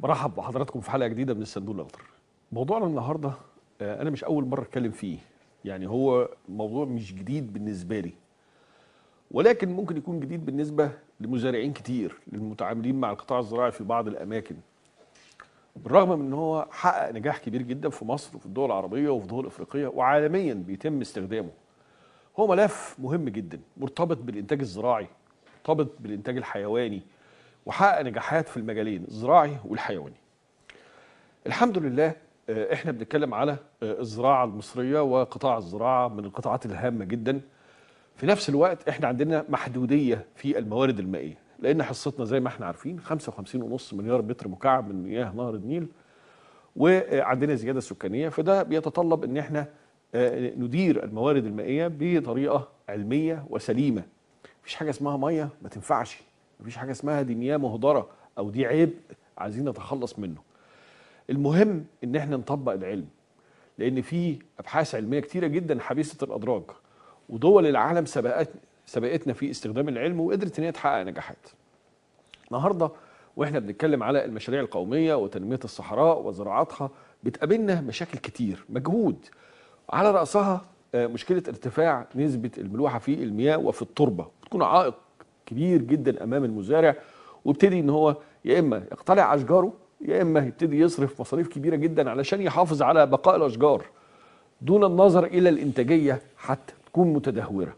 برحب بحضراتكم في حلقه جديده من الصندوق الاخضر. موضوعنا النهارده آه، انا مش اول مره اتكلم فيه يعني هو موضوع مش جديد بالنسبه لي ولكن ممكن يكون جديد بالنسبه لمزارعين كتير للمتعاملين مع القطاع الزراعي في بعض الاماكن بالرغم من ان هو حقق نجاح كبير جدا في مصر وفي الدول العربيه وفي الدول الافريقيه وعالميا بيتم استخدامه هو ملف مهم جدا مرتبط بالانتاج الزراعي مرتبط بالانتاج الحيواني وحقق نجاحات في المجالين الزراعي والحيواني الحمد لله آه، احنا بنتكلم على آه، الزراعه المصريه وقطاع الزراعه من القطاعات الهامه جدا في نفس الوقت احنا عندنا محدوديه في الموارد المائيه لان حصتنا زي ما احنا عارفين 55.5 مليار متر مكعب من مياه نهر النيل وعندنا زياده سكانيه فده بيتطلب ان احنا آه، ندير الموارد المائيه بطريقه علميه وسليمه مفيش حاجه اسمها ميه ما تنفعش مفيش حاجه اسمها دي مياه مهدره او دي عيب عايزين نتخلص منه المهم ان احنا نطبق العلم لان في ابحاث علميه كتيره جدا حبيسه الادراج ودول العالم سبقت سبقتنا في استخدام العلم وقدرت ان هي تحقق نجاحات النهارده واحنا بنتكلم على المشاريع القوميه وتنميه الصحراء وزراعتها بتقابلنا مشاكل كتير مجهود على راسها آه، مشكله ارتفاع نسبه الملوحه في المياه وفي التربه بتكون عائق كبير جدا امام المزارع وابتدي ان هو يا اما يقتلع اشجاره يا اما يبتدي يصرف مصاريف كبيره جدا علشان يحافظ على بقاء الاشجار دون النظر الى الانتاجيه حتى تكون متدهوره.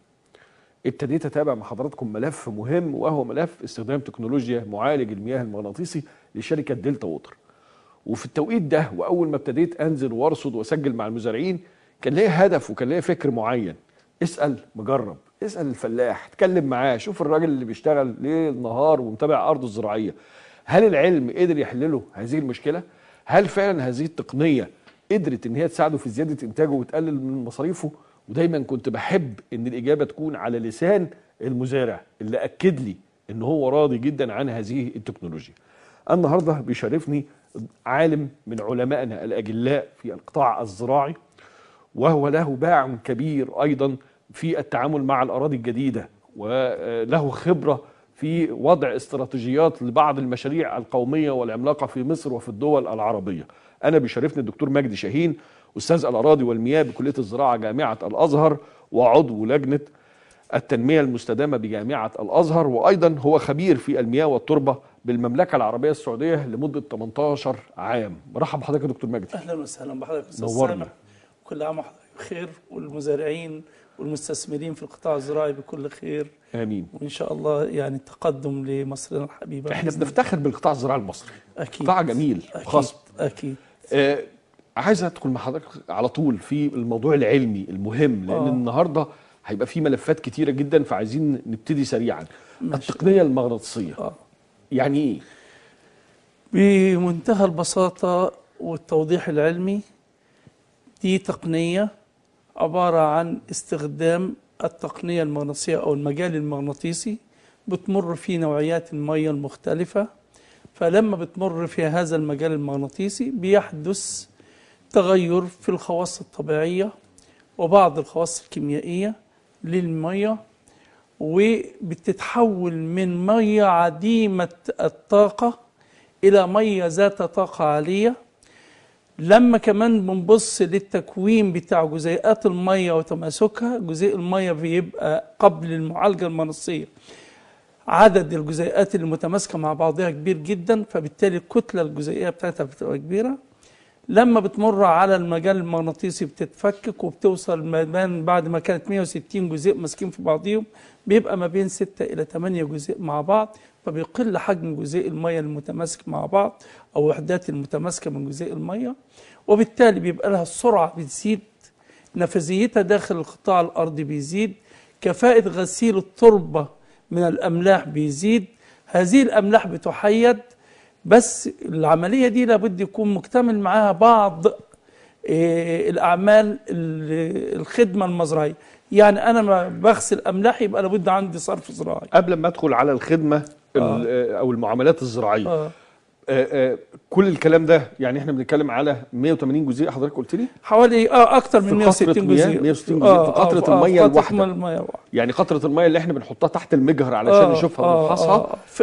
ابتديت اتابع مع حضراتكم ملف مهم وهو ملف استخدام تكنولوجيا معالج المياه المغناطيسي لشركه دلتا ووتر. وفي التوقيت ده واول ما ابتديت انزل وارصد واسجل مع المزارعين كان ليا هدف وكان ليا فكر معين اسال مجرب اسال الفلاح اتكلم معاه شوف الراجل اللي بيشتغل ليل نهار ومتابع ارضه الزراعيه هل العلم قدر يحلله هذه المشكله هل فعلا هذه التقنيه قدرت ان هي تساعده في زياده انتاجه وتقلل من مصاريفه ودايما كنت بحب ان الاجابه تكون على لسان المزارع اللي اكد لي ان هو راضي جدا عن هذه التكنولوجيا النهارده بيشرفني عالم من علمائنا الاجلاء في القطاع الزراعي وهو له باع كبير ايضا في التعامل مع الأراضي الجديدة وله خبرة في وضع استراتيجيات لبعض المشاريع القومية والعملاقة في مصر وفي الدول العربية أنا بيشرفني الدكتور مجدي شاهين أستاذ الأراضي والمياه بكلية الزراعة جامعة الأزهر وعضو لجنة التنمية المستدامة بجامعة الأزهر وأيضا هو خبير في المياه والتربة بالمملكة العربية السعودية لمدة 18 عام مرحب بحضرتك يا دكتور مجدي أهلا وسهلا بحضرتك أستاذ نورنا كل عام خير والمزارعين والمستثمرين في القطاع الزراعي بكل خير امين وان شاء الله يعني التقدم لمصرنا الحبيبه احنا بنفتخر بالقطاع الزراعي المصري اكيد قطاع جميل أكيد اكيد آه عايز ادخل مع حضرتك على طول في الموضوع العلمي المهم لان آه. النهارده هيبقى في ملفات كتيره جدا فعايزين نبتدي سريعا التقنيه المغناطيسيه آه. يعني ايه بمنتهى البساطه والتوضيح العلمي دي تقنية عبارة عن استخدام التقنية المغناطيسية أو المجال المغناطيسي بتمر في نوعيات المية المختلفة فلما بتمر في هذا المجال المغناطيسي بيحدث تغير في الخواص الطبيعية وبعض الخواص الكيميائية للمية وبتتحول من مية عديمة الطاقة إلى مية ذات طاقة عالية لما كمان بنبص للتكوين بتاع جزيئات المية وتماسكها جزيء المية بيبقى قبل المعالجة المنصية عدد الجزيئات المتماسكة مع بعضها كبير جدا فبالتالي الكتلة الجزيئية بتاعتها بتبقى كبيرة لما بتمر على المجال المغناطيسي بتتفكك وبتوصل ما بعد ما كانت 160 جزيء ماسكين في بعضهم بيبقى ما بين 6 إلى 8 جزيء مع بعض فبيقل حجم جزيء المية المتماسك مع بعض أو وحدات المتماسكة من جزيء المية وبالتالي بيبقى لها السرعة بتزيد نفاذيتها داخل القطاع الأرضي بيزيد كفاءة غسيل التربة من الأملاح بيزيد هذه الأملاح بتحيد بس العملية دي لابد يكون مكتمل معاها بعض آه، الأعمال الخدمة المزرعية يعني أنا بغسل أملاح يبقى لابد عندي صرف زراعي قبل ما أدخل على الخدمة آه. آه. او المعاملات الزراعيه آه. آه،, آه. كل الكلام ده يعني احنا بنتكلم على 180 جزيره حضرتك قلت لي حوالي اه اكتر من 160 جزيره 160 جزيره آه في قطره آه الميه الواحده المية يعني قطره الميه اللي احنا بنحطها تحت المجهر علشان آه نشوفها آه ونفحصها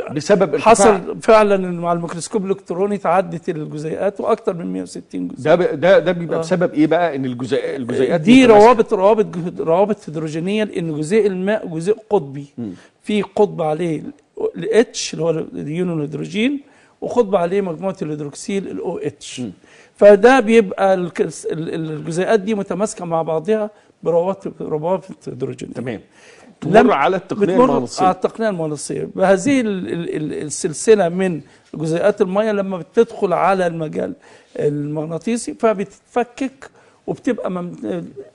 آه بسبب الففاع. حصل فعلا مع الميكروسكوب الالكتروني تعدت الجزيئات واكتر من 160 جزيئه ده ده ده بيبقى آه بسبب ايه بقى ان الجزيئات الجزيئات دي روابط روابط روابط هيدروجينيه لان جزيء الماء جزيء قطبي في قطب عليه الاتش اللي هو اليون الهيدروجين وخد عليه مجموعه الهيدروكسيل الاو اتش فده بيبقى الجزيئات دي متماسكه مع بعضها بروابط روابط هيدروجين تمام تمر على التقنيه المغناطيسيه على التقنيه المغناطيسيه بهذه السلسله من جزيئات الميه لما بتدخل على المجال المغناطيسي فبتتفكك وبتبقى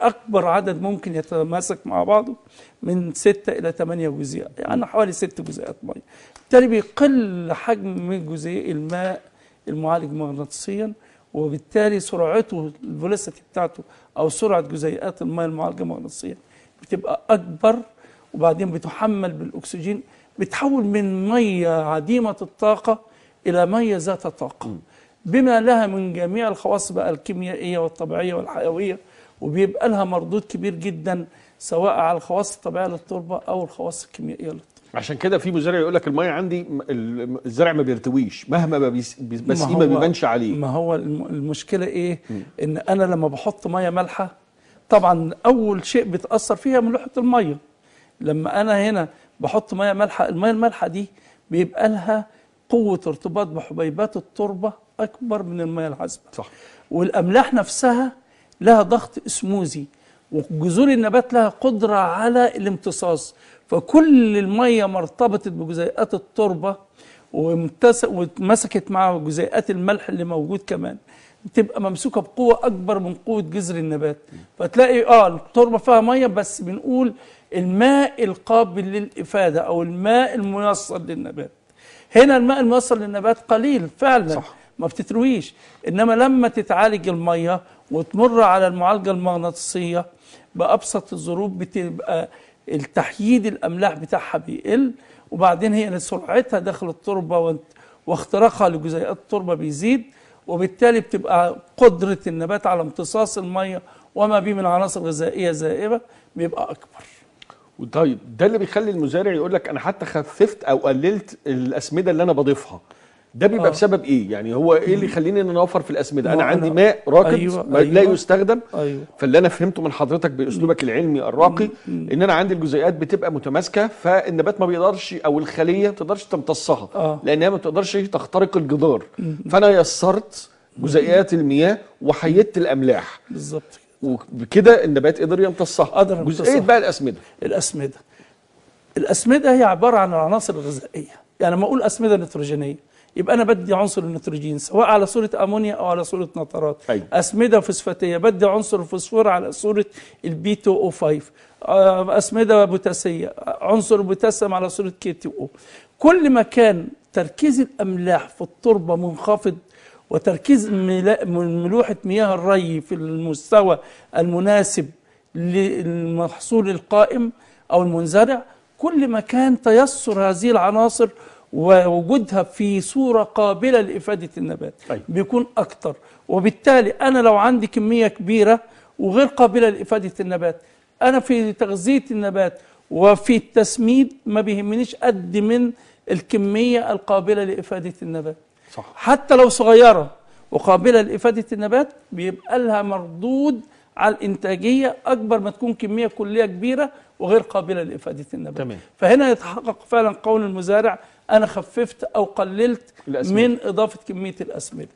اكبر عدد ممكن يتماسك مع بعضه من ستة الى ثمانية جزيئه يعني حوالي ست جزيئات ميه بالتالي بيقل حجم من جزيئ الماء المعالج مغناطيسيا وبالتالي سرعته الفولاسيتي بتاعته او سرعه جزيئات الماء المعالجه مغناطيسيا بتبقى اكبر وبعدين بتحمل بالاكسجين بتحول من ميه عديمه الطاقه الى ميه ذات طاقه بما لها من جميع الخواص بقى الكيميائية والطبيعية والحيوية وبيبقى لها مردود كبير جدا سواء على الخواص الطبيعية للتربة أو الخواص الكيميائية للتربة عشان كده في مزارع يقول لك الميه عندي الزرع ما بيرتويش مهما بس ما, إيه بيبانش عليه ما هو المشكله ايه م. ان انا لما بحط ميه مالحه طبعا اول شيء بيتاثر فيها ملوحه الميه لما انا هنا بحط ميه مالحه الميه المالحه دي بيبقى لها قوة ارتباط بحبيبات التربة أكبر من المياه العذبة صح والأملاح نفسها لها ضغط اسموزي وجذور النبات لها قدرة على الامتصاص فكل المية ما ارتبطت بجزيئات التربة واتمسكت مع جزيئات الملح اللي موجود كمان بتبقى ممسوكه بقوه اكبر من قوه جذر النبات فتلاقي اه التربه فيها ميه بس بنقول الماء القابل للافاده او الماء الميسر للنبات هنا الماء الموصل للنبات قليل فعلا صح. ما بتترويش انما لما تتعالج الميه وتمر على المعالجه المغناطيسيه بابسط الظروف بتبقى التحييد الاملاح بتاعها بيقل وبعدين هي سرعتها داخل التربه واختراقها لجزيئات التربه بيزيد وبالتالي بتبقى قدره النبات على امتصاص الميه وما به من عناصر غذائيه زائبه بيبقى اكبر طيب ده اللي بيخلي المزارع يقول لك انا حتى خففت او قللت الاسمده اللي انا بضيفها ده بيبقى آه. بسبب ايه يعني هو ايه اللي يخليني ان انا اوفر في الاسمده انا عندي ماء راكد أيوة ما أيوة لا يستخدم أيوة فاللي انا فهمته من حضرتك باسلوبك العلمي الراقي ان انا عندي الجزيئات بتبقى متماسكه فالنبات ما بيقدرش او الخليه ما تقدرش تمتصها آه. لانها ما تقدرش تخترق الجدار فانا يسرت جزيئات المياه وحيدت الاملاح بالظبط وبكده النبات قدر يمتصها قدر يمتصها جزئيه بقى الاسمده الاسمده الاسمده هي عباره عن العناصر الغذائيه يعني لما اقول اسمده نيتروجينيه يبقى انا بدي عنصر النيتروجين سواء على صوره امونيا او على صوره نترات أيوة. اسمده فوسفاتيه بدي عنصر الفوسفور على صوره البي 2 او 5 اسمده بوتاسيه عنصر بوتاسيوم على صوره كي تي او كل ما كان تركيز الاملاح في التربه منخفض وتركيز ملوحة مياه الري في المستوى المناسب للمحصول القائم أو المنزرع كل ما كان تيسر هذه العناصر ووجودها في صورة قابلة لإفادة النبات أيوة. بيكون أكتر وبالتالي أنا لو عندي كمية كبيرة وغير قابلة لإفادة النبات أنا في تغذية النبات وفي التسميد ما بيهمنيش قد من الكمية القابلة لإفادة النبات صح. حتى لو صغيرة وقابلة لإفادة النبات بيبقى لها مردود على الإنتاجية أكبر ما تكون كمية كلية كبيرة وغير قابلة لإفادة النبات تمام. فهنا يتحقق فعلا قول المزارع أنا خففت أو قللت الأسمين. من إضافة كمية الأسمدة